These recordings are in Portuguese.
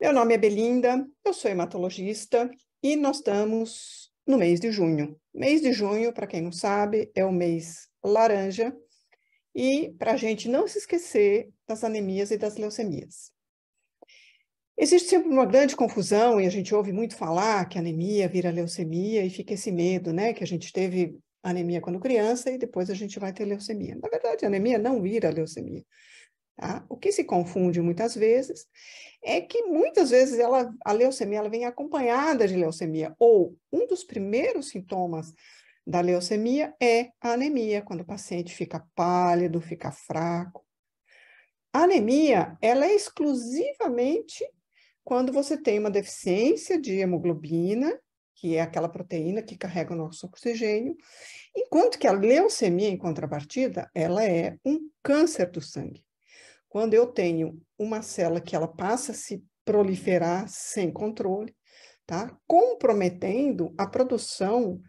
Meu nome é Belinda, eu sou hematologista e nós estamos no mês de junho. Mês de junho, para quem não sabe, é o mês laranja e para a gente não se esquecer das anemias e das leucemias. Existe sempre uma grande confusão e a gente ouve muito falar que anemia vira leucemia e fica esse medo, né? Que a gente teve anemia quando criança e depois a gente vai ter leucemia. Na verdade, anemia não vira leucemia. Tá? O que se confunde muitas vezes é que muitas vezes ela, a leucemia ela vem acompanhada de leucemia, ou um dos primeiros sintomas da leucemia é a anemia, quando o paciente fica pálido, fica fraco. A anemia, ela é exclusivamente quando você tem uma deficiência de hemoglobina, que é aquela proteína que carrega o nosso oxigênio, enquanto que a leucemia, em contrapartida, ela é um câncer do sangue. Quando eu tenho uma célula que ela passa a se proliferar sem controle, tá? Comprometendo a produção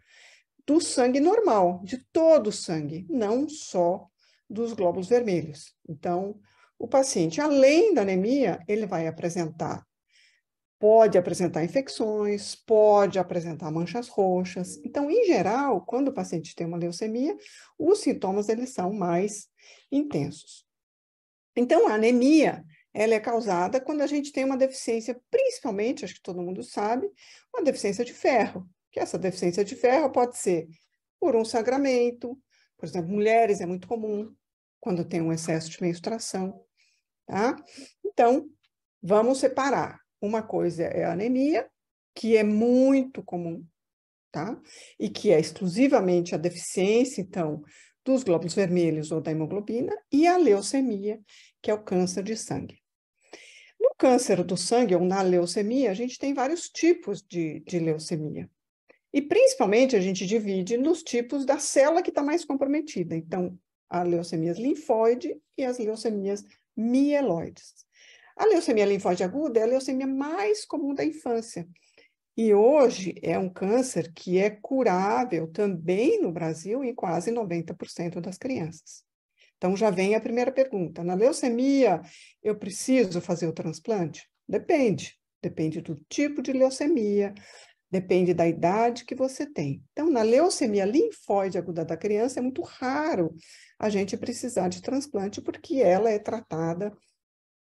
do sangue normal, de todo o sangue, não só dos glóbulos vermelhos. Então, o paciente, além da anemia, ele vai apresentar, pode apresentar infecções, pode apresentar manchas roxas. Então, em geral, quando o paciente tem uma leucemia, os sintomas eles são mais intensos. Então, a anemia ela é causada quando a gente tem uma deficiência, principalmente, acho que todo mundo sabe, uma deficiência de ferro. Que essa deficiência de ferro pode ser por um sangramento, por exemplo, mulheres é muito comum quando tem um excesso de menstruação, tá? Então, vamos separar. Uma coisa é a anemia, que é muito comum, tá? E que é exclusivamente a deficiência, então, dos glóbulos vermelhos ou da hemoglobina, e a leucemia, que é o câncer de sangue. No câncer do sangue ou na leucemia, a gente tem vários tipos de, de leucemia. E principalmente a gente divide nos tipos da célula que está mais comprometida. Então, as leucemias linfóide e as leucemias mieloides. A leucemia linfóide aguda é a leucemia mais comum da infância. E hoje é um câncer que é curável também no Brasil em quase 90% das crianças. Então já vem a primeira pergunta. Na leucemia, eu preciso fazer o transplante? Depende. Depende do tipo de leucemia, depende da idade que você tem. Então, na leucemia linfóide aguda da criança, é muito raro a gente precisar de transplante, porque ela é tratada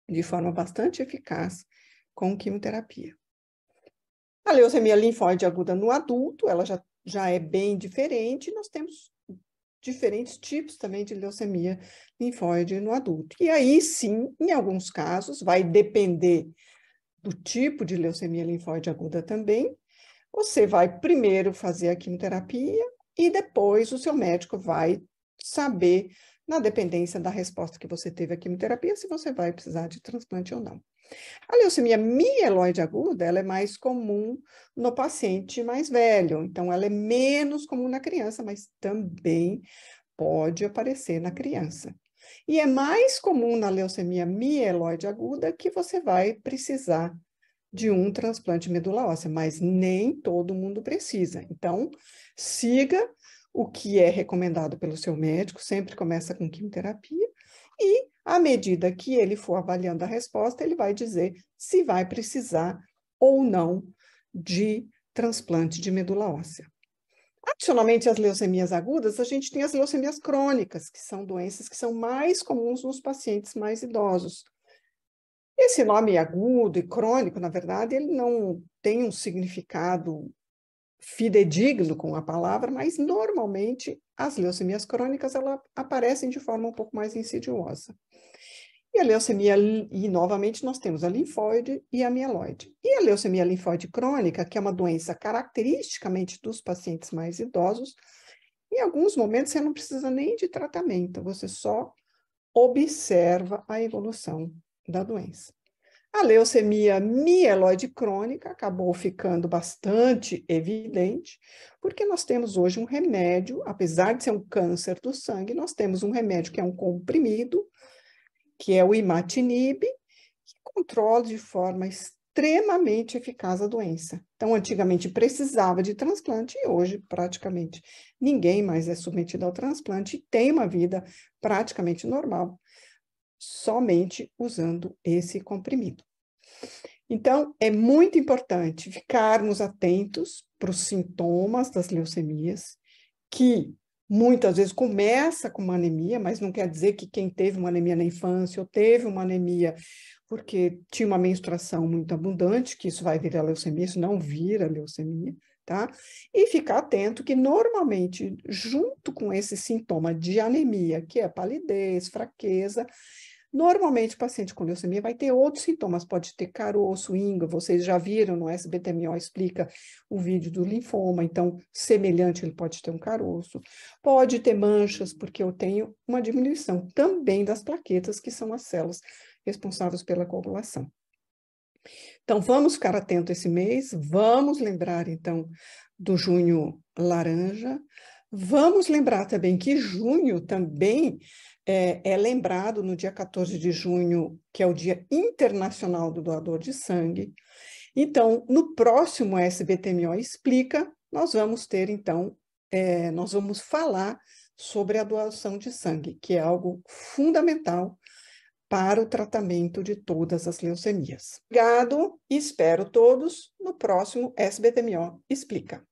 de forma bastante eficaz com quimioterapia. A leucemia linfóide aguda no adulto, ela já, já é bem diferente, nós temos diferentes tipos também de leucemia linfóide no adulto. E aí sim, em alguns casos, vai depender do tipo de leucemia linfóide aguda também. Você vai primeiro fazer a quimioterapia e depois o seu médico vai saber, na dependência da resposta que você teve à quimioterapia, se você vai precisar de transplante ou não. A leucemia mieloide aguda, ela é mais comum no paciente mais velho, então ela é menos comum na criança, mas também pode aparecer na criança. E é mais comum na leucemia mieloide aguda que você vai precisar de um transplante medula óssea, mas nem todo mundo precisa. Então, siga o que é recomendado pelo seu médico, sempre começa com quimioterapia e à medida que ele for avaliando a resposta, ele vai dizer se vai precisar ou não de transplante de medula óssea. Adicionalmente às leucemias agudas, a gente tem as leucemias crônicas, que são doenças que são mais comuns nos pacientes mais idosos. Esse nome agudo e crônico, na verdade, ele não tem um significado fidedigno com a palavra, mas normalmente as leucemias crônicas ela aparecem de forma um pouco mais insidiosa. E a leucemia, e novamente nós temos a linfóide e a mieloide. E a leucemia linfóide crônica, que é uma doença caracteristicamente dos pacientes mais idosos, em alguns momentos você não precisa nem de tratamento, você só observa a evolução da doença. A leucemia mieloide crônica acabou ficando bastante evidente, porque nós temos hoje um remédio, apesar de ser um câncer do sangue, nós temos um remédio que é um comprimido, que é o imatinib, que controla de forma extremamente eficaz a doença. Então, antigamente precisava de transplante e hoje praticamente ninguém mais é submetido ao transplante e tem uma vida praticamente normal somente usando esse comprimido. Então, é muito importante ficarmos atentos para os sintomas das leucemias, que muitas vezes começa com uma anemia, mas não quer dizer que quem teve uma anemia na infância ou teve uma anemia porque tinha uma menstruação muito abundante, que isso vai virar leucemia, isso não vira leucemia, tá? E ficar atento que normalmente junto com esse sintoma de anemia, que é palidez, fraqueza, Normalmente, o paciente com leucemia vai ter outros sintomas, pode ter caroço, inga, vocês já viram no é? SBTMO, explica o vídeo do linfoma, então, semelhante, ele pode ter um caroço. Pode ter manchas, porque eu tenho uma diminuição também das plaquetas, que são as células responsáveis pela coagulação. Então, vamos ficar atento esse mês, vamos lembrar, então, do junho laranja, Vamos lembrar também que junho também é, é, lembrado no dia 14 de junho, que é o Dia Internacional do Doador de Sangue. Então, no próximo SBTMO Explica, nós vamos ter, então, é, nós vamos falar sobre a doação de sangue, que é algo fundamental para o tratamento de todas as leucemias. Obrigado e espero todos no próximo SBTMO Explica.